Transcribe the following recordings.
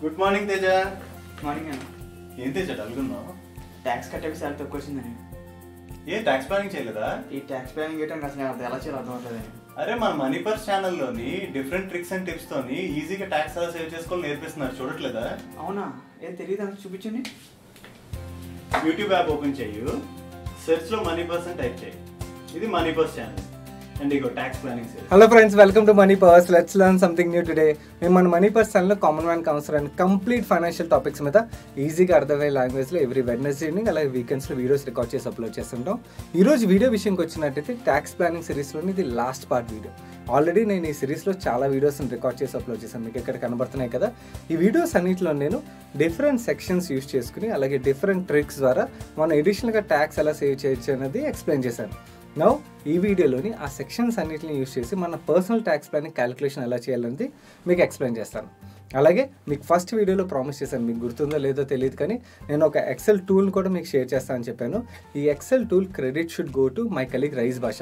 good morning Teja morning ఏం తేజ డల్గున్నావు tax కట్టే సార్ తక్కువ వచ్చిందని ఏ ట్యాక్స్ ప్లానింగ్ చేయలేదా ఈ ట్యాక్స్ ప్లానింగ్ చేయడం అసలు నేను ఎలా చేయాలి అర్థం అవుతుంది అరే మన మనీ పర్స్ ఛానల్లోని డిఫరెంట్ ట్రిక్స్ అండ్ టిప్స్ తోని ఈజీగా ట్యాక్స్ ఎలా సేవ్ చేసుకోవాలని నేర్పిస్తున్నారు చూడట్లేదా అవునా ఏం తెలియదు అని చూపించండి యూట్యూబ్ యాప్ ఓపెన్ సెర్చ్ సెర్చ్లో మనీ పర్స్ అని టైప్ చేయి ఇది money purse channel hello friends welcome to money purse let's learn something new today మేము మన మనీ పర్స్ ఛానల్లో common man concern and complete financial topics మీద ఈజీగా అర్థమయ్యే లాంగ్వేజ్లో ఎవ్రీ వెడ్నెస్ ఈవినింగ్ అలాగే వీకెండ్స్లో వీడియోస్ రికార్డ్ చేసి అప్లోడ్ చేస్తుంటాం ఈరోజు వీడియో విషయంకి వచ్చినట్టయితే ట్యాక్స్ ప్లానింగ్ సిరీస్లోని ఇది లాస్ట్ పార్ట్ వీడియో ఆల్రెడీ నేను ఈ సిరీస్లో చాలా వీడియోస్ని రికార్డ్ చేసి అప్లోడ్ చేశాను మీకు ఎక్కడ కనబడుతున్నాయి కదా ఈ వీడియోస్ అన్నింటిలో నేను డిఫరెంట్ సెక్షన్స్ యూస్ చేసుకుని అలాగే డిఫరెంట్ ట్రిక్స్ ద్వారా మనం ఎడిషనల్గా ట్యాక్స్ ఎలా సేవ్ చేయొచ్చు అనేది ఎక్స్ప్లెయిన్ చేశాను నౌ ఈ వీడియోలోని ఆ సెక్షన్స్ అన్నిటిని యూస్ చేసి మన పర్సనల్ ట్యాక్స్ ప్లాన్ క్యాలిక్యులేషన్ ఎలా చేయాలనేది మీకు ఎక్స్ప్లెయిన్ చేస్తాను అలాగే మీకు ఫస్ట్ వీడియోలో ప్రామిస్ చేశాను మీకు గుర్తుందో లేదో తెలియదు కానీ నేను ఒక ఎక్సెల్ టూల్ కూడా మీకు షేర్ చేస్తానని చెప్పాను ఈ Excel tool credit should go to my colleague Rais Basha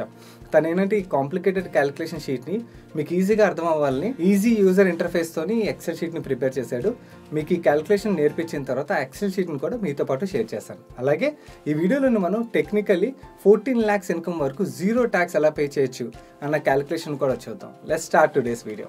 తను ఏంటంటే ఈ కాంప్లికేటెడ్ క్యాలిక్యులేషన్ షీట్ని మీకు ఈజీగా అర్థం అవ్వాలని ఈజీ యూజర్ ఇంటర్ఫేస్తోని ఎక్సెల్ షీట్ని ప్రిపేర్ చేశాడు మీకు ఈ క్యాలిక్యులేషన్ నేర్పించిన తర్వాత ఆ ఎక్సెల్ షీట్ని కూడా మీతో పాటు షేర్ చేస్తాను అలాగే ఈ వీడియోలో మనం టెక్నికలీ ఫోర్టీన్ ల్యాక్స్ ఇన్కమ్ వరకు జీరో ట్యాక్స్ ఎలా పే చేయొచ్చు అన్న క్యాలిక్యులేషన్ కూడా చూద్దాం లెట్ స్టార్ట్ టుడేస్ వీడియో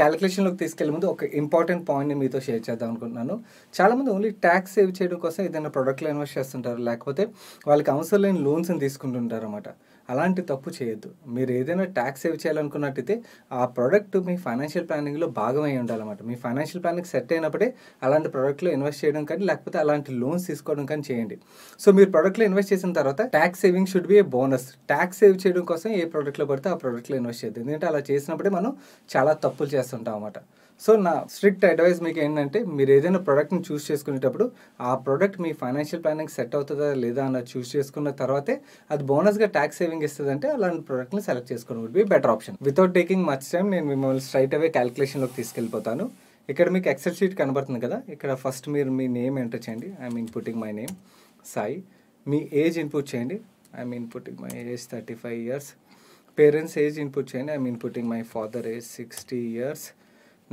క్యాలిక్యులేషన్లోకి తీసుకెళ్లే ముందు ఒక ఇంపార్టెంట్ పాయింట్ని మీతో షేర్ చేద్దాం అనుకుంటున్నాను చాలామంది ఓన్లీ ట్యాక్స్ సేవ్ చేయడం కోసం ఏదైనా ప్రొడక్ట్లో ఇన్వెస్ట్ చేస్తుంటారు లేకపోతే వాళ్ళకి అవసరం లేని లోన్స్ని తీసుకుంటుంటారు అనమాట అలాంటి తప్పు చేయొద్దు మీరు ఏదైనా ట్యాక్స్ సేవ్ చేయాలనుకున్నట్టయితే ఆ ప్రోడక్ట్ మీ ఫైనాన్షియల్ ప్లానింగ్లో భాగమై ఉండాలన్నమాట మీ ఫైనాన్షియల్ ప్లానింగ్ సెట్ అయినప్పుడే అలాంటి ప్రోడక్ట్లో ఇన్వెస్ట్ చేయడం కానీ లేకపోతే అలాంటి లోన్స్ తీసుకోవడం కానీ చేయండి సో మీరు ప్రోడక్ట్లో ఇన్వెస్ట్ చేసిన తర్వాత tax saving should be a bonus tax save చేయడం కోసం ఏ ప్రోడక్ట్లో పడితే ఆ ప్రోడక్ట్లో ఇన్వెస్ట్ చేయద్దు ఎందుకంటే అలా చేసినప్పుడే మనం చాలా తప్పులు చేస్తుంటాం అన్నమాట సో నా స్ట్రిక్ట్ అడ్వైస్ మీకు ఏంటంటే మీరు ఏదైనా ప్రోడక్ట్ని చూస్ చేసుకునేటప్పుడు ఆ ప్రోడక్ట్ మీ ఫైనాన్షియల్ ప్లానింగ్ సెట్ అవుతుందా లేదా అన్న చూస్ చేసుకున్న తర్వాతే అది బోనస్గా ట్యాక్స్ సేవింగ్ ఇస్తుందంటే అలాంటి ప్రోడక్ట్ని సెలెక్ట్ చేసుకోవడం would be better option without taking much time నేను మిమ్మల్ని స్ట్రైట్ అవే క్యాలిక్యులేషన్లోకి తీసుకెళ్ళిపోతాను ఇక్కడ మీకు ఎక్సెల్ షీట్ కనబడుతుంది కదా ఇక్కడ ఫస్ట్ మీరు మీ నేమ్ ఎంటర్ చేయండి I mean putting my name Sai మీ ఏజ్ ఇన్పుట్ చేయండి I mean putting my age thirty five years parents age input చేయండి I mean putting my father age sixty years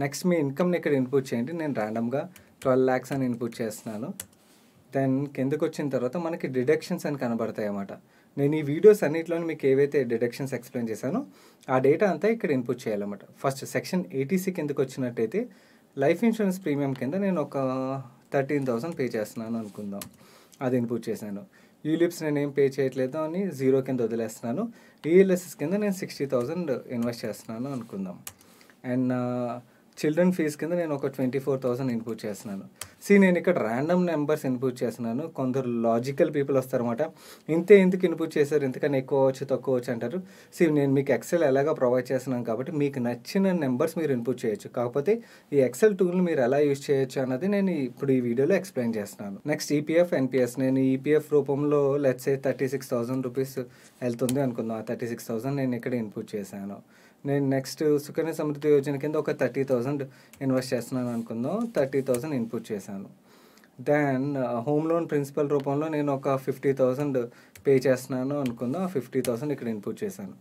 next మీ ఇన్కమ్ని ఇక్కడ ఇన్పుట్ చేయండి నేను ర్యాండమ్గా ట్వెల్వ్ ల్యాక్స్ అని ఇన్పుట్ చేస్తున్నాను దెన్ కిందకు వచ్చిన తర్వాత మనకి డిడక్షన్స్ అని కనబడతాయి అన్నమాట నేను ఈ వీడియోస్ అన్నింటిలోని మీకు ఏవైతే డిడక్షన్స్ ఎక్స్ప్లెయిన్ చేశానో ఆ డేటా అంతా ఇక్కడ ఇన్పుట్ చేయాలన్నమాట ఫస్ట్ సెక్షన్ ఎయిటీసీ కిందకు వచ్చినట్టయితే లైఫ్ ఇన్సూరెన్స్ ప్రీమియం కింద నేను ఒక థర్టీన్ థౌసండ్ పే చేస్తున్నాను అనుకుందాం అది ఇన్పుట్ చేశాను యూలిప్స్ నేను ఏం పే చేయట్లేదు అని జీరో కింద వదిలేస్తున్నాను ఈఎల్ఎస్ఎస్ e కింద నేను సిక్స్టీ థౌసండ్ ఇన్వెస్ట్ చేస్తున్నాను అనుకుందాం అండ్ చిల్డ్రన్ ఫీజ్ కింద నేను ఒక ట్వంటీ ఫోర్ థౌసండ్ ఇన్పుట్ చేస్తున్నాను సీ నేను ఇక్కడ ర్యాండమ్ నెంబర్స్ ఇన్పుట్ చేస్తున్నాను కొందరు లాజికల్ పీపుల్ వస్తారన్నమాట ఇంతే ఇంతకు ఇన్పుట్ చేశారు ఇంతకన్నా ఎక్కువ వచ్చు తక్కువ వచ్చి అంటారు సీ నేను మీకు ఎక్సెల్ ఎలాగో ప్రొవైడ్ చేస్తున్నాను కాబట్టి మీకు నచ్చిన నెంబర్స్ మీరు ఇన్పుట్ చేయొచ్చు కాకపోతే ఈ ఎక్సెల్ టూల్ని మీరు ఎలా యూజ్ చేయొచ్చు అన్నది నేను ఇప్పుడు ఈ వీడియోలో ఎక్స్ప్లెయిన్ చేస్తున్నాను నెక్స్ట్ ఈపీఎఫ్ ఎన్పిఎస్ నేను ఈపీఎఫ్ e రూపంలో let's say thirty six thousand rupees వెళ్తుంది అనుకుందాం ఆ థర్టీ సిక్స్ థౌసండ్ నేను ఇక్కడ ఇన్పుట్ చేశాను నేను నెక్స్ట్ సుకన్య సమృద్ధి యోజన కింద ఒక థర్టీ థౌసండ్ ఇన్వెస్ట్ చేస్తున్నాను అనుకుందాం థర్టీ థౌసండ్ ఇన్పుట్ చేశాను దెన్ హోమ్ లోన్ ప్రిన్సిపల్ రూపంలో నేను ఒక ఫిఫ్టీ థౌసండ్ పే చేస్తున్నాను అనుకుందాం ఫిఫ్టీ థౌసండ్ ఇక్కడ ఇన్పుట్ చేశాను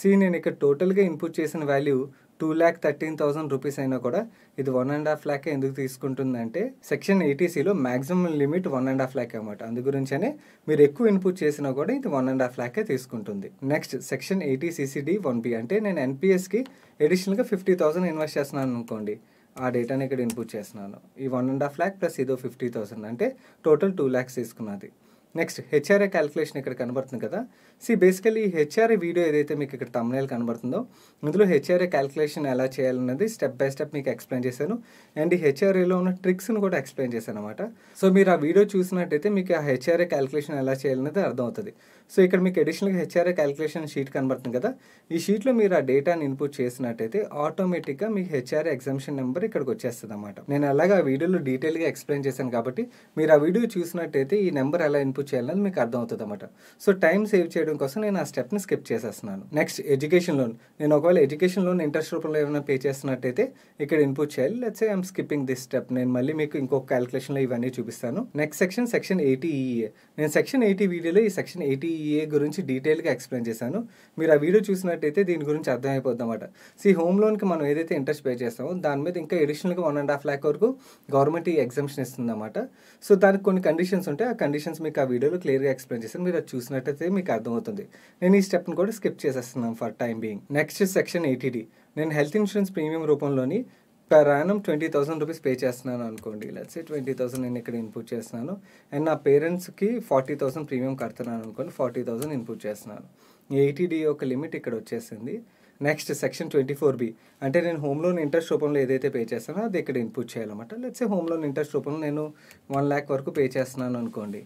సి నేను ఇక్కడ టోటల్గా ఇన్పుట్ చేసిన value two lakh thirteen thousand rupees అయినా కూడా ఇది వన్ అండ్ హాఫ్ ల్యాక్ ఎందుకు తీసుకుంటుందంటే సెక్షన్ ఎయిటీసీలో maximum limit one and half lakh అనమాట అందుగురించనే మీరు ఎక్కువ ఇన్పుట్ చేసినా కూడా ఇది వన్ అండ్ హాఫ్ ల్యాకే తీసుకుంటుంది next section eighty CCD one B అంటే నేను ఎన్పిఎస్కి అడిషనల్గా ఫిఫ్టీ థౌసండ్ ఇన్వెస్ట్ చేస్తున్నాను అనుకోండి ఆ డేటాని ఇక్కడ ఇన్పుట్ చేస్తున్నాను ఈ one and half lakh plus ఇదో ఫిఫ్టీ థౌసండ్ అంటే టోటల్ టూ ల్యాక్స్ తీసుకున్నది నెక్స్ట్ హెచ్ఆర్ఏ క్యాలిక్యులేషన్ ఇక్కడ కనబడుతుంది కదా సి బేసికలీ హెచ్ఆర్ఏ వీడియో ఏదైతే మీకు ఇక్కడ తమ్నేల్ కనబడుతుందో ఇందులో హెచ్ఆర్ఏ క్యాలిక్యులేషన్ ఎలా చేయాలన్నది స్టెప్ బై స్టెప్ మీకు ఎక్స్ప్లెయిన్ చేశాను అండ్ ఈ హెచ్ఆర్ఏలో ఉన్న ట్రిక్స్ని కూడా ఎక్స్ప్లెయిన్ చేశాను అనమాట సో మీరు ఆ వీడియో చూసినట్టయితే మీకు ఆ హెచ్ఆర్ఏ క్యాలిక్యులేషన్ ఎలా చేయాలన్నది అర్థమవుతుంది సో ఇక్కడ మీకు అడిషనల్గా హెచ్ఆర్ఏ క్యాలిక్యులేషన్ షీట్ కనబడుతుంది కదా ఈ షీట్లో మీరు ఆ డేటాని ఇన్పుట్ చేసినట్టయితే ఆటోమేటిక్గా మీ హెచ్ఆర్ఏ ఎగ్జామిషన్ నెంబర్ ఇక్కడికి వచ్చేస్తుంది అనమాట నేను అలాగే ఆ వీడియోలో డీటెయిల్గా ఎక్స్ప్లెయిన్ చేశాను కాబట్టి మీరు ఆ వీడియో చూసినట్టయితే ఈ నెంబర్ ఎలా ఇన్పుట్ ఇంప్రూవ్ చేయాలని మీకు అర్థమవుతుంది అనమాట సో టైం సేవ్ చేయడం కోసం నేను ఆ స్టెప్ని స్కిప్ చేసేస్తున్నాను నెక్స్ట్ ఎడ్యుకేషన్ లోన్ నేను ఒకవేళ ఎడ్యుకేషన్ లోన్ ఇంట్రెస్ట్ రూపంలో ఏమైనా పే చేస్తున్నట్టయితే ఇక్కడ ఇన్పుట్ చేయాలి let's I'm skipping this step నేను మళ్ళీ మీకు ఇంకొక క్యాలిక్యులేషన్లో ఇవన్నీ చూపిస్తాను నెక్స్ట్ సెక్షన్ సెక్షన్ ఎయిటీఈఏ నేను సెక్షన్ ఎయిటీ వీడియోలో ఈ సెక్షన్ ఎయిటీఈఏ e గురించి డీటెయిల్గా ఎక్స్ప్లెయిన్ చేశాను మీరు ఆ వీడియో చూసినట్టయితే దీని గురించి అర్థమైపోద్ది అనమాట అన్నమాట సీ హోమ్ లోన్కి మనం ఏదైతే ఇంట్రెస్ట్ పే చేస్తామో దాని మీద ఇంకా ఎడిషనల్గా వన్ అండ్ హాఫ్ ల్యాక్ వరకు గవర్నమెంట్ ఈ ఎగ్జామ్షన్ ఇస్తుంది సో దానికి కొన్ని కండిషన్స్ ఉంటాయి ఆ కండిషన్స్ మీకు ఆ వీడియోలో క్లియర్గా ఎక్స్ప్లెయిన్ చేశాను మీరు అది చూసినట్టయితే మీకు అర్థమవుతుంది నేను ఈ స్టెప్ని కూడా స్కిప్ చేసేస్తున్నాను for time being next section eighty D నేను హెల్త్ ఇన్సూరెన్స్ ప్రీమియం రూపంలోని per annum twenty thousand rupees pay చేస్తున్నాను అనుకోండి లేదా ట్వంటీ థౌసండ్ నేను ఇక్కడ ఇన్పుట్ చేస్తున్నాను అండ్ నా పేరెంట్స్కి ఫార్టీ థౌసండ్ ప్రీమియం కడుతున్నాను అనుకోండి ఫార్టీ థౌసండ్ ఇన్పుట్ చేస్తున్నాను ఎయిటీడీ యొక్క లిమిట్ ఇక్కడ వచ్చేసింది next section twenty four B అంటే నేను హోమ్ లోన్ ఇంట్రెస్ట్ రూపంలో ఏదైతే పే చేస్తానో అది ఇక్కడ ఇన్పుట్ చేయాలన్నమాట లేదా హోమ్ లోన్ ఇంట్రెస్ట్ రూపంలో నేను వన్ ల్యాక్ వరకు పే చేస్తున్నాను అనుకోండి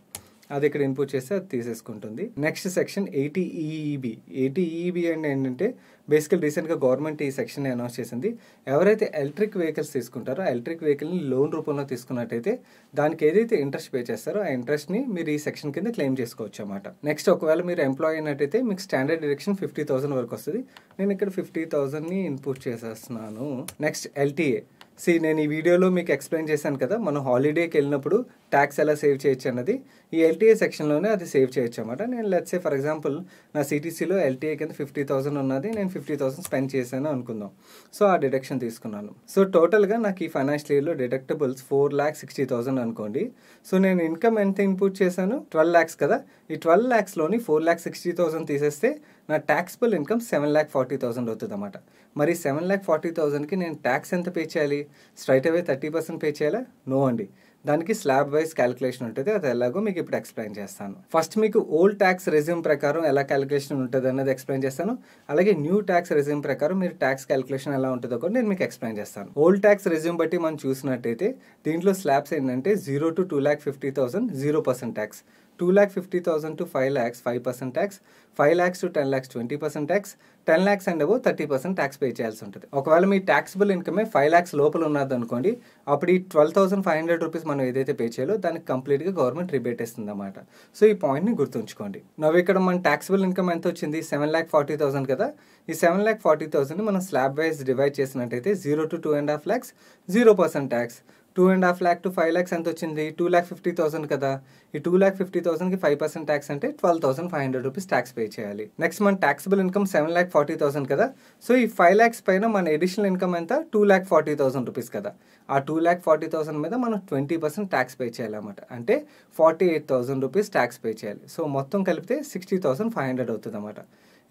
అది ఇక్కడ ఇన్పుట్ చేస్తే అది తీసేసుకుంటుంది next section eighty EEB EEB and ఏంటంటే బేసికల్ రీసెంట్గా గవర్నమెంట్ ఈ సెక్షన్ అనౌన్స్ చేసింది ఎవరైతే ఎలక్ట్రిక్ వెహికల్స్ తీసుకుంటారో ఎలక్ట్రిక్ వెహికల్ని లోన్ రూపంలో తీసుకున్నట్టయితే దానికి ఏదైతే ఇంట్రెస్ట్ పే చేస్తారో ఆ ఇంట్రెస్ట్ని మీరు ఈ సెక్షన్ కింద క్లెయిమ్ చేసుకోవచ్చు అనమాట నెక్స్ట్ ఒకవేళ మీరు ఎంప్లాయ్ అయినట్టయితే మీకు స్టాండర్డ్ డిరెక్షన్ ఫిఫ్టీ థౌసండ్ వరకు వస్తుంది నేను ఇక్కడ ఫిఫ్టీ థౌసండ్ని ఇన్పుట్ చేసేస్తున్నాను నెక్స్ట్ ఎల్టీఏ సీ నేను ఈ వీడియోలో మీకు ఎక్స్ప్లెయిన్ చేశాను కదా మనం హాలిడేకి వెళ్ళినప్పుడు ట్యాక్స్ ఎలా సేవ్ చేయొచ్చు అన్నది ఈ ఎల్టీఏ సెక్షన్లోనే అది సేవ్ చేయొచ్చు అనమాట నేను లెట్స్ సే ఫర్ ఎగ్జాంపుల్ నా సిటీసీలో ఎల్టీఏ కింద ఫిఫ్టీ థౌసండ్ ఉన్నది నేను ఫిఫ్టీ థౌసండ్ స్పెండ్ చేశాను అనుకుందాం సో ఆ డిడక్షన్ తీసుకున్నాను సో టోటల్గా నాకు ఈ ఫైనాన్షియల్ ఇయర్లో deductibles four lakhs sixty thousand అనుకోండి సో నేను ఇన్కమ్ ఎంత ఇన్పుట్ చేశాను ట్వెల్వ్ ల్యాక్స్ కదా ఈ ట్వెల్వ్ ల్యాక్స్లోని ఫోర్ ల్యాక్స్ సిక్స్టీ థౌసండ్ తీసేస్తే నా taxable income seven lakh forty thousand అవుతుంది అన్నమాట మరి సెవెన్ ల్యాక్ ఫార్టీ థౌసండ్కి నేను ట్యాక్స్ ఎంత పే చేయాలి straight away thirty percent pay చేయాలా నో అండి దానికి స్లాబ్ వైజ్ క్యాలిక్యులేషన్ ఉంటుంది అది ఎలాగో మీకు ఇప్పుడు ఎక్స్ప్లెయిన్ చేస్తాను ఫస్ట్ మీకు ఓల్డ్ ట్యాక్స్ రెజ్యూమ్ ప్రకారం ఎలా క్యాలిక్యులేషన్ ఉంటుంది అనేది ఎక్స్ప్లెయిన్ చేస్తాను అలాగే న్యూ ట్యాక్స్ రెజ్యూమ్ ప్రకారం మీరు ట్యాక్స్ క్యాలిక్యులేషన్ ఎలా ఉంటుందో కూడా నేను మీకు ఎక్స్ప్లెయిన్ చేస్తాను ఓల్డ్ ట్యాక్స్ రెజ్యూమ్ బట్టి మనం చూసినట్టయితే దీంట్లో స్లాబ్స్ ఏంటంటే zero to two lakh fifty thousand zero percent tax two lakh fifty thousand to five lakhs five percent tax five lakhs to ten lakhs twenty percent tax ten lakhs and above thirty percent tax pay చేయాల్సి ఉంటుంది ఒకవేళ మీ taxable ఇన్కమే five lakhs లోపల ఉన్నదనుకోండి అప్పుడు ఈ twelve thousand five hundred rupees మనం ఏదైతే పే చేయాలో దానికి కంప్లీట్గా గవర్నమెంట్ రిబేట్ ఇస్తుంది అనమాట సో ఈ పాయింట్ని గుర్తుంచుకోండి నవ్వు ఇక్కడ మన ట్యాక్సిబుల్ ఇన్కమ్ ఎంత వచ్చింది సెవెన్ ల్యాక్ ఫార్టీ థౌసండ్ కదా ఈ సెవెన్ ల్యాక్ ఫార్టీ థౌసండ్ని మనం స్లాబ్ వైజ్ డివైడ్ చేసినట్టయితే zero to two and half lakhs zero percent tax two and half lakh to five lakhs ఎంత వచ్చింది టూ ల్యాక్ ఫిఫ్టీ థౌసండ్ కదా ఈ టూ ల్యాక్ ఫిఫ్టీ థౌసండ్కి ఫైవ్ పర్సెంట్ ట్యాక్స్ అంటే twelve thousand five hundred rupees tax pay చేయాలి next మన taxable income seven lakh forty thousand కదా so ఈ ఫైవ్ ల్యాక్స్ పైన మన ఎడిషనల్ ఇన్కమ్ ఎంత two lakh forty thousand rupees కదా ఆ టూ ల్యాక్ ఫార్టీ థౌసండ్ మీద మనం ట్వంటీ పర్సెంట్ ట్యాక్స్ పే చేయాలన్నమాట అంటే forty eight thousand rupees tax pay చేయాలి సో మొత్తం కలిపితే సిక్స్టీ థౌసండ్ ఫైవ్ హండ్రెడ్ అవుతుంది అన్నమాట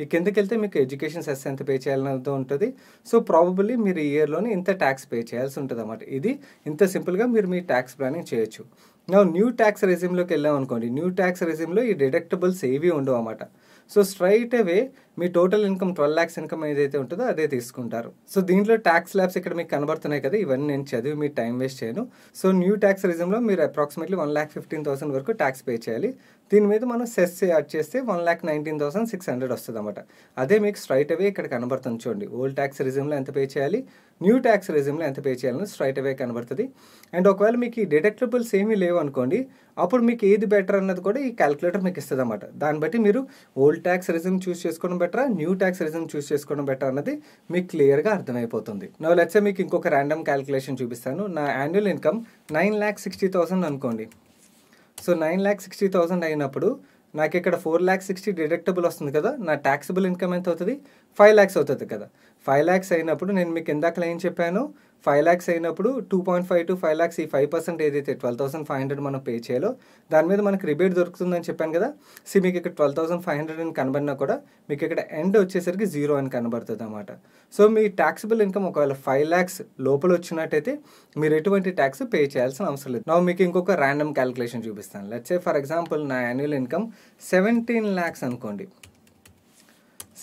ఈ కిందకి వెళ్తే మీకు ఎడ్యుకేషన్ సెస్ ఎంత పే చేయాలన్నది ఉంటుంది సో ప్రాబబుల్లీ మీరు ఈ ఇయర్లోనే ఇంత ట్యాక్స్ పే చేయాల్సి ఉంటుంది అన్నమాట ఇది ఇంత సింపుల్గా మీరు మీ ట్యాక్స్ ప్లానింగ్ చేయొచ్చు నా న్యూ ట్యాక్స్ రెజ్యూమ్లోకి వెళ్ళాం అనుకోండి న్యూ ట్యాక్స్ రెజ్యూమ్లో ఈ డిడక్టబుల్స్ ఏవి ఉండవు అన్నమాట సో స్ట్రైట్ అవే మీ total income twelve lakhs income ఏదైతే ఉంటుందో అదే తీసుకుంటారు సో దీంట్లో ట్యాక్స్ ల్యాబ్స్ ఇక్కడ మీకు కనబడుతున్నాయి కదా ఇవన్నీ నేను చదివి మీ టైం వేస్ట్ చేయను సో న్యూ ట్యాక్స్ రిజంలో మీరు approximately one lakh fifteen thousand వరకు ట్యాక్స్ పే చేయాలి దీని మీద మనం సెస్ యాడ్ చేస్తే one lakh nineteen thousand six hundred వస్తుంది అనమాట అదే మీకు స్ట్రైట్ అవే ఇక్కడ కనబడుతుంది చూడండి ఓల్డ్ ట్యాక్స్ రిజంలో ఎంత పే చేయాలి న్యూ ట్యాక్స్ రెజ్యూమ్లో ఎంత పే చేయాలని స్ట్రైట్ అవే కనబడుతుంది అండ్ ఒకవేళ మీకు ఈ డిడక్టబుల్స్ ఏమీ లేవు అనుకోండి అప్పుడు మీకు ఏది బెటర్ అన్నది కూడా ఈ క్యాలిక్యులేటర్ మీకు ఇస్తుంది అనమాట దాన్ని బట్టి మీరు ఓల్డ్ ట్యాక్స్ రెజ్యూమ్ చూస్ చేసుకోవడం better new tax regime choose చేసుకోవడం బెటర్ అన్నది మీకు క్లియర్గా అర్థమైపోతుంది నా లెట్సే మీకు ఇంకొక ర్యాండమ్ క్యాలిక్యులేషన్ చూపిస్తాను నా annual income nine lakh sixty thousand అనుకోండి so nine lakh sixty thousand అయినప్పుడు నాకు ఇక్కడ ఫోర్ ల్యాక్ సిక్స్టీ డిడక్టబుల్ వస్తుంది కదా నా ట్యాక్సిబుల్ ఇన్కమ్ ఎంత అవుతుంది ఫైవ్ ల్యాక్స్ అవుతుంది కదా ఫైవ్ ల్యాక్స్ అయినప్పుడు నేను మీకు ఎంత క్లెయిమ్ చెప్పాను ఫైవ్ ల్యాక్స్ అయినప్పుడు two point five to five lakhs ఈ ఫైవ్ పర్సెంట్ ఏదైతే ట్వెల్వ్ థౌసండ్ ఫైవ్ హండ్రెడ్ మనం పే చేయాలో దాని మీద మనకి రిబేట్ దొరుకుతుందని చెప్పాను కదా సి మీకు ఇక్కడ ట్వెల్వ్ థౌసండ్ ఫైవ్ హండ్రెడ్ అని కనబడినా కూడా మీకు ఇక్కడ ఎండ్ వచ్చేసరికి జీరో అని కనబడుతుంది అనమాట సో మీ ట్యాక్సిబుల్ ఇన్కమ్ ఒకవేళ ఫైవ్ ల్యాక్స్ లోపల వచ్చినట్టయితే మీరు ఎటువంటి ట్యాక్స్ పే చేయాల్సిన అవసరం లేదు నా మీకు ఇంకొక ర్యాండమ్ క్యాలిక్యులేషన్ చూపిస్తాను లెట్సే ఫర్ ఎగ్జాంపుల్ నా యాన్యువల్ ఇన్కమ్ సెవెంటీన్ ల్యాక్స్ అనుకోండి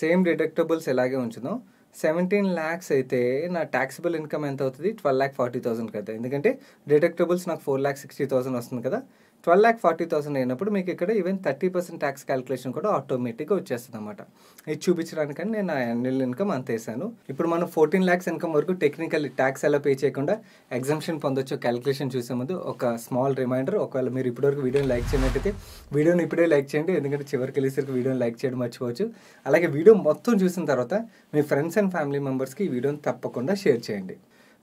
సేమ్ డిడక్టబుల్స్ ఎలాగే ఉంచుదాం సెవెంటీన్ ల్యాక్స్ అయితే నా ట్యాక్సిబుల్ ఇన్కమ్ ఎంత అవుతుంది ట్వెల్వ్ ల్యాక్ ఫార్టీ థౌసండ్ కదా ఎందుకంటే డిడక్టబుల్స్ నాకు ఫోర్ ల్యాక్ సిక్స్టీ థౌసండ్ వస్తుంది కదా ట్వెల్వ్ ల్యాక్ ఫార్టీ థౌసండ్ అయినప్పుడు మీకు ఇక్కడ even thirty percent tax calculation కూడా ఆటోమేటిక్గా వచ్చేస్తుంది అనమాట ఇది చూపించడానికని నేను యాన్యువల్ ఇన్కమ్ అంతేసాను ఇప్పుడు మనం ఫోర్టీన్ ల్యాక్స్ ఇన్కమ్ వరకు టెక్నికల్ ట్యాక్స్ ఎలా పే చేయకుండా ఎగ్జామ్షన్ పొందొచ్చు క్యాలిక్యులేషన్ చూసే ముందు ఒక స్మాల్ రిమైండర్ ఒకవేళ మీరు ఇప్పటివరకు వీడియోని లైక్ చేయనట్టయితే వీడియోని ఇప్పుడే లైక్ చేయండి ఎందుకంటే చివరికి వెళ్ళేసరికి వీడియోని లైక్ చేయడం మర్చిపోవచ్చు అలాగే వీడియో మొత్తం చూసిన తర్వాత మీ ఫ్రెండ్స్ అండ్ ఫ్యామిలీ మెంబర్స్కి ఈ వీడియోని తప్పకుండా షేర్ చేయండి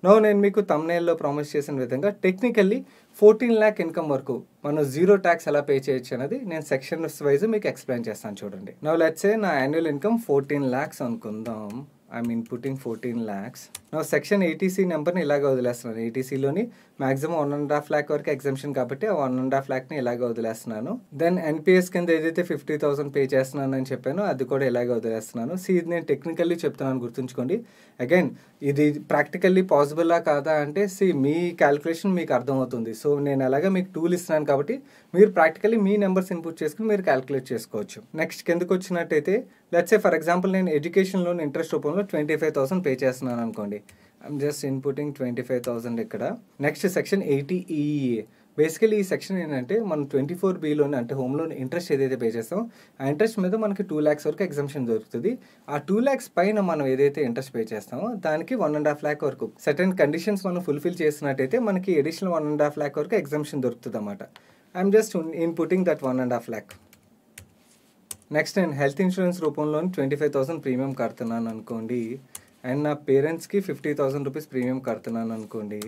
నో నేను మీకు తమ్నేల్లో ప్రామిస్ చేసిన విధంగా టెక్నికల్లీ ఫోర్టీన్ ల్యాక్ ఇన్కమ్ వరకు మనం జీరో ట్యాక్స్ ఎలా పే చేయొచ్చు అనేది నేను సెక్షన్ వైజ్ మీకు ఎక్స్ప్లెయిన్ చేస్తాను చూడండి నో లెట్సే నా యాన్యువల్ ఇన్కమ్ ఫోర్టీన్ ల్యాక్స్ అనుకుందాం I mean putting fourteen lakhs నా సెక్షన్ ఏటీసీ నెంబర్ని ఇలాగ వదిలేస్తున్నాను ఏటీసీలోని maximum one and half lakh వరకు ఎగ్జామ్షన్ కాబట్టి ఆ వన్ అండ్ హాఫ్ ల్యాక్ని ఇలాగ వదిలేస్తున్నాను దెన్ ఎన్పిఎస్ కింద ఏదైతే ఫిఫ్టీ థౌసండ్ పే చేస్తున్నాను అని చెప్పాను అది కూడా ఇలాగ వదిలేస్తున్నాను సి ఇది నేను టెక్నికల్లీ చెప్తున్నాను గుర్తుంచుకోండి అగైన్ ఇది ప్రాక్టికల్లీ పాసిబుల్లా కాదా అంటే సి మీ క్యాలిక్యులేషన్ మీకు అర్థమవుతుంది సో నేను ఎలాగ మీకు టూల్ ఇస్తున్నాను కాబట్టి మీరు ప్రాక్టికల్లీ మీ నెంబర్స్ ఇన్పుట్ చేసుకుని మీరు క్యాలిక్యులేట్ చేసుకోవచ్చు నెక్స్ట్ కిందకు వచ్చినట్టయితే లెట్సే ఫర్ ఎగ్జాంపుల్ నేను ఎడ్యుకేషన్ లోన్ ఇంట్రెస్ట్ రూపంలో ట్వంటీ ఫైవ్ థౌసండ్ పే చేస్తున్నాను అనుకోండి I'm just inputting twenty five thousand ఇక్కడ next section eighty EEA basically ఈ సెక్షన్ ఏంటంటే మనం ట్వంటీ ఫోర్ లోన్ అంటే హోమ్ లోన్ ఇంట్రెస్ట్ ఏదైతే పే చేస్తామో ఆ ఇంట్రెస్ట్ మీద మనకి టూ ల్యాక్స్ వరకు ఎగ్జామ్షన్ దొరుకుతుంది ఆ టూ ల్యాక్స్ పైన మనం ఏదైతే ఇంట్రెస్ట్ పే చేస్తామో దానికి వన్ అండ్ హాఫ్ ల్యాక్ వరకు సర్టెన్ కండిషన్స్ మనం ఫుల్ఫిల్ చేసినట్టయితే మనకి additional one and half lakh వరకు ఎగ్జామ్షన్ దొరుకుతుంది అనమాట I'm just inputting that one and half lakh next నేను హెల్త్ ఇన్సూరెన్స్ రూపంలో ట్వంటీ ఫైవ్ థౌసండ్ ప్రీమియం కడుతున్నాను అనుకోండి అండ్ నా పేరెంట్స్కి ఫిఫ్టీ థౌసండ్ రూపీస్ ప్రీమియం కడుతున్నాను అనుకోండి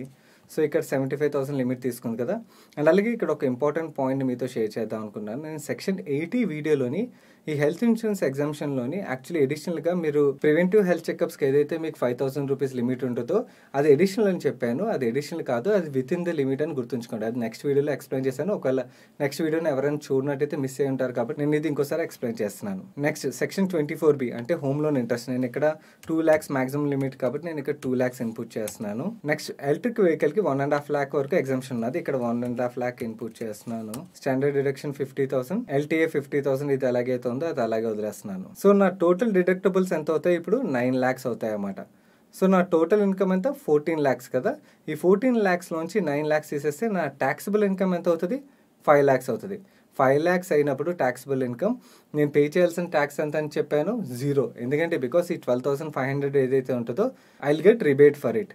సో ఇక్కడ సెవెంటీ ఫైవ్ థౌసండ్ లిమిట్ తీసుకుంది కదా అండ్ అలాగే ఇక్కడ ఒక ఇంపార్టెంట్ పాయింట్ మీతో షేర్ చేద్దాం అనుకున్నాను నేను సెక్షన్ ఎయిటీ వీడియోలోని ఈ హెల్త్ ఇన్సూరెన్స్ లోని యాక్చువల్లీ గా మీరు ప్రివెంటివ్ హెల్త్ చెకప్స్కి ఏదైతే మీకు ఫైవ్ థౌసండ్ రూపీస్ లిమిట్ ఉంటుందో అది అడిషనల్ అని చెప్పాను అది అడిషనల్ కాదు అది విత్ ఇన్ ద లిమిట్ అని గుర్తుంచుకోండి అది నెక్స్ట్ వీడియోలో ఎక్స్ప్లెయిన్ చేశాను ఒకవేళ నెక్స్ట్ వీడియోని ఎవరైనా చూడనట్టయితే మిస్ అయి ఉంటారు కాబట్టి నేను ఇది ఇంకోసారి ఎక్స్ప్లెయిన్ చేస్తున్నాను next section twenty four B అంటే హోమ్ లోన్ ఇంట్రెస్ట్ నేను ఇక్కడ టూ ల్యాక్స్ మాక్సిమం లిమిట్ కాబట్టి నేను ఇక్కడ టూ ల్యాక్స్ ఇన్పుట్ చేస్తున్నాను నెక్స్ట్ ఎలక్ట్రిక్ వెహికల్కి వన్ అండ్ హాఫ్ ల్యాక్ వరకు ఎగ్జామ్షన్ ఉన్నది ఇక్కడ one and half lakh input చేస్తున్నాను standard deduction fifty thousand LTA fifty thousand ఇది అలాగే ఉందో అది అలాగే వదిలేస్తున్నాను సో నా టోటల్ డిడక్టబుల్స్ ఎంత అవుతాయి ఇప్పుడు నైన్ ల్యాక్స్ అవుతాయి అన్నమాట సో నా టోటల్ ఇన్కమ్ ఎంత ఫోర్టీన్ ల్యాక్స్ కదా ఈ ఫోర్టీన్ ల్యాక్స్లోంచి నైన్ ల్యాక్స్ తీసేస్తే నా ట్యాక్సిబుల్ ఇన్కమ్ ఎంత అవుతుంది ఫైవ్ ల్యాక్స్ అవుతుంది ఫైవ్ ల్యాక్స్ అయినప్పుడు ట్యాక్సిబుల్ ఇన్కమ్ నేను పే చేయాల్సిన ట్యాక్స్ ఎంత అని చెప్పాను జీరో ఎందుకంటే బికాస్ ఈ ట్వెల్వ్ థౌసండ్ ఫైవ్ హండ్రెడ్ ఏదైతే ఉంటుందో I will get rebate for it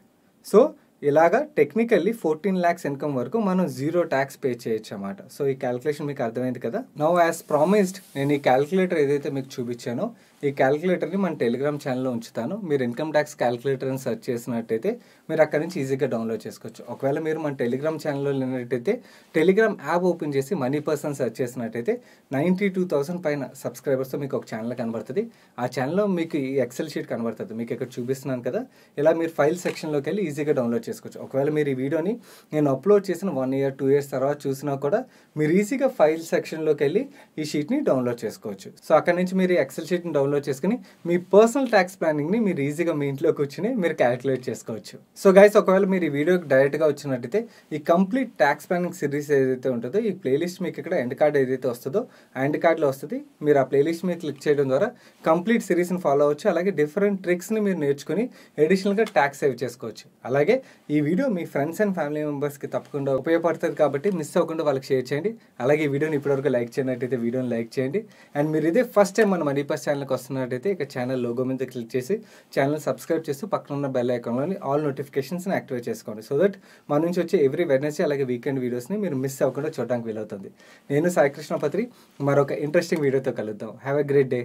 so ఇలాగా టెక్నికల్లీ ఫోర్టీన్ ల్యాక్స్ ఇన్కమ్ వరకు మనం జీరో ట్యాక్స్ పే చేయొచ్చు అన్నమాట సో ఈ క్యాల్కులేషన్ మీకు అర్థమైంది కదా నౌ యాజ్ ప్రామిస్డ్ నేను ఈ క్యాలిక్యులేటర్ ఏదైతే మీకు చూపించానో ఈ క్యాలిక్యులేటర్ని మన టెలిగ్రామ్ ఛానల్లో ఉంచుతాను మీరు ఇన్కమ్ ట్యాక్స్ క్యాలిక్యులేటర్ అని సెర్చ్ చేసినట్టయితే మీరు అక్కడ నుంచి ఈజీగా డౌన్లోడ్ చేసుకోవచ్చు ఒకవేళ మీరు మన టెలిగ్రామ్ ఛానల్లో లేనట్టయితే టెలిగ్రామ్ యాప్ ఓపెన్ చేసి మనీ పర్సన్ సెర్చ్ చేసినట్టయితే నైంటీ టూ థౌసండ్ పైన సబ్స్క్రైబర్స్తో మీకు ఒక ఛానల్ కనబడుతుంది ఆ ఛానల్లో మీకు ఈ ఎక్సెల్ షీట్ కనబడుతుంది మీకు ఇక్కడ చూపిస్తున్నాను కదా ఇలా మీరు ఫైల్ సెక్షన్లోకి వెళ్ళి ఈజీగా డౌన్లోడ్ చేసుకోవచ్చు ఒకవేళ మీరు ఈ వీడియోని నేను అప్లోడ్ చేసిన వన్ ఇయర్ టూ ఇయర్స్ తర్వాత చూసినా కూడా మీరు ఈజీగా ఫైల్ సెక్షన్లోకి వెళ్ళి ఈ షీట్ని డౌన్లోడ్ చేసుకోవచ్చు సో అక్కడ నుంచి మీరు ఎక్సెల్ షీట్ని డౌన్లోడ్ డౌన్లోడ్ చేసుకుని మీ పర్సనల్ ట్యాక్స్ ప్లానింగ్ని మీరు ఈజీగా మీ ఇంట్లో కూర్చుని మీరు క్యాలిక్యులేట్ చేసుకోవచ్చు సో గైస్ ఒకవేళ మీరు ఈ వీడియోకి డైరెక్ట్గా వచ్చినట్టయితే ఈ కంప్లీట్ ట్యాక్స్ ప్లానింగ్ సిరీస్ ఏదైతే ఉంటుందో ఈ ప్లేలిస్ట్ మీకు ఇక్కడ ఎండ్ కార్డ్ ఏదైతే వస్తుందో ఎండ్ కార్డ్లో వస్తుంది మీరు ఆ ప్లేలిస్ట్ మీద క్లిక్ చేయడం ద్వారా కంప్లీట్ సిరీస్ని ఫాలో అవ్వచ్చు అలాగే డిఫరెంట్ ట్రిక్స్ని మీరు నేర్చుకుని అడిషనల్గా ట్యాక్స్ సేవ్ చేసుకోవచ్చు అలాగే ఈ వీడియో మీ ఫ్రెండ్స్ అండ్ ఫ్యామిలీ మెంబర్స్కి తప్పకుండా ఉపయోగపడుతుంది కాబట్టి మిస్ అవ్వకుండా వాళ్ళకి షేర్ చేయండి అలాగే ఈ వీడియోని ఇప్పటివరకు లైక్ చేయనట్టయితే వీడియోని లైక్ చేయండి అండ్ మీరు ఇదే ఫస్ట్ టైం మన మనీ ఛానల్కి వస్తున్నట్టయితే ఇక ఛానల్ లోగో మీద క్లిక్ చేసి ఛానల్ సబ్స్క్రైబ్ చేస్తూ పక్కన ఉన్న బెల్ ఐకాన్లోని ఆల్ నోటిఫికేషన్స్ని యాక్టివేట్ చేసుకోండి సో దట్ మన నుంచి వచ్చే ఎవ్రీ వెడ్నెస్డే అలాగే వీకెండ్ వీడియోస్ని మీరు మిస్ అవ్వకుండా చూడడానికి వీలవుతుంది నేను సాయికృష్ణపత్రి మరొక ఇంట్రెస్టింగ్ వీడియోతో కలుద్దాం హ్యావ్ ఎ గ్రేట్ డే